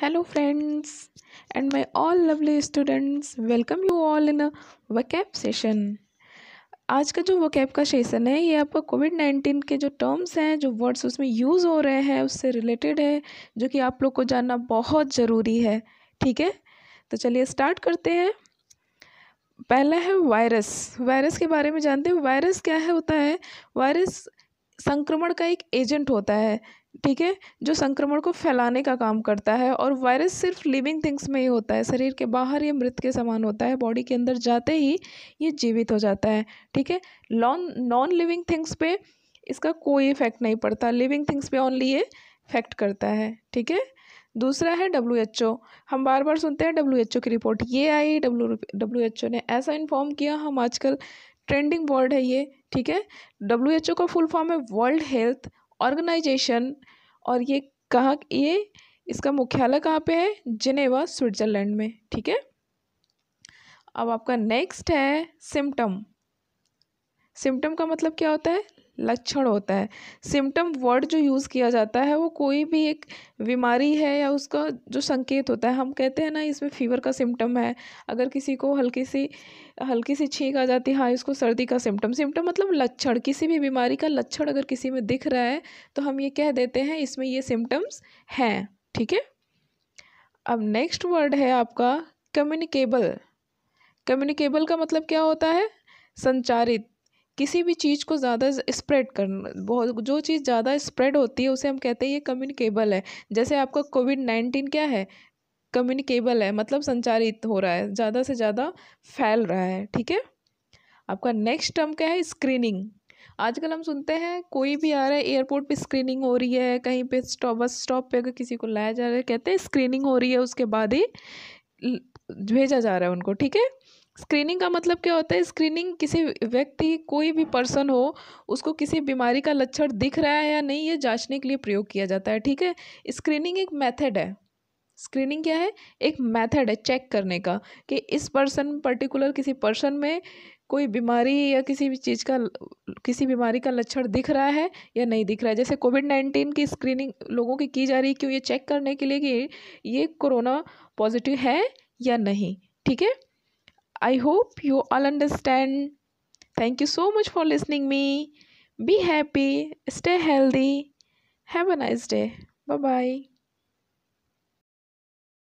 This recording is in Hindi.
Hello friends and my all lovely students welcome you all in a recap session आज का जो वकैप का सेशन है ये आपका कोविड नाइन्टीन के जो टर्म्स हैं जो वर्ड्स उसमें यूज़ हो रहे हैं उससे रिलेटेड है जो कि आप लोग को जानना बहुत ज़रूरी है ठीक है तो चलिए स्टार्ट करते हैं पहला है वायरस वायरस के बारे में जानते हैं वायरस क्या है होता है वायरस संक्रमण का एक एजेंट होता है ठीक है जो संक्रमण को फैलाने का काम करता है और वायरस सिर्फ लिविंग थिंग्स में ही होता है शरीर के बाहर ये मृत के समान होता है बॉडी के अंदर जाते ही ये जीवित हो जाता है ठीक है लॉन नॉन लिविंग थिंग्स पे इसका कोई इफेक्ट नहीं पड़ता लिविंग थिंग्स पे ओनली ये इफेक्ट करता है ठीक है दूसरा है डब्ल्यू एच ओ हम बार बार सुनते हैं डब्ल्यू एच ओ की रिपोर्ट ये आई डब्ल्यू डब्ल्यू एच ओ ने ऐसा इन्फॉर्म किया हम आजकल ट्रेंडिंग वर्ड है ये ठीक है डब्ल्यू एच ओ का फुल फॉर्म है वर्ल्ड हेल्थ ऑर्गेनाइजेशन और ये कहाँ ये इसका मुख्यालय कहाँ पे है जिनेवा स्विट्ज़रलैंड में ठीक है अब आपका नेक्स्ट है सिम्टम सिम्टम का मतलब क्या होता है लक्षण होता है सिम्टम वर्ड जो यूज़ किया जाता है वो कोई भी एक बीमारी है या उसका जो संकेत होता है हम कहते हैं ना इसमें फीवर का सिम्टम है अगर किसी को हल्की सी हल्की सी छींक आ जाती है हाँ इसको सर्दी का सिम्टम सिम्टम मतलब लक्षण किसी भी बीमारी का लक्षण अगर किसी में दिख रहा है तो हम ये कह देते हैं इसमें ये सिम्टम्स हैं ठीक है अब नेक्स्ट वर्ड है आपका कम्युनिकेबल कम्युनिकेबल का मतलब क्या होता है संचारित किसी भी चीज़ को ज़्यादा स्प्रेड करना बहुत जो चीज़ ज़्यादा स्प्रेड होती है उसे हम कहते हैं ये कम्युनिकेबल है जैसे आपका कोविड नाइन्टीन क्या है कम्युनिकेबल है मतलब संचारित हो रहा है ज़्यादा से ज़्यादा फैल रहा है ठीक है आपका नेक्स्ट टर्म क्या है स्क्रीनिंग आजकल हम सुनते हैं कोई भी आ रहा है एयरपोर्ट पे स्क्रीनिंग हो रही है कहीं पे स्टॉप बस स्टॉप पे अगर किसी को लाया जा रहा है कहते हैं स्क्रीनिंग हो रही है उसके बाद ही भेजा जा रहा है उनको ठीक है स्क्रीनिंग का मतलब क्या होता है स्क्रीनिंग किसी व्यक्ति कोई भी पर्सन हो उसको किसी बीमारी का लक्षण दिख रहा है या नहीं ये जांचने के लिए प्रयोग किया जाता है ठीक है स्क्रीनिंग एक मेथड है स्क्रीनिंग क्या है एक मेथड है चेक करने का कि इस पर्सन पर्टिकुलर किसी पर्सन में कोई बीमारी या किसी भी चीज़ का किसी बीमारी का लक्षण दिख रहा है या नहीं दिख रहा है जैसे कोविड नाइन्टीन की स्क्रीनिंग लोगों की की जा रही है क्यों ये चेक करने के लिए कि ये कोरोना पॉजिटिव है या नहीं ठीक है I hope you all understand. Thank you so much for listening me. Be happy, stay healthy. Have a nice day. Bye-bye.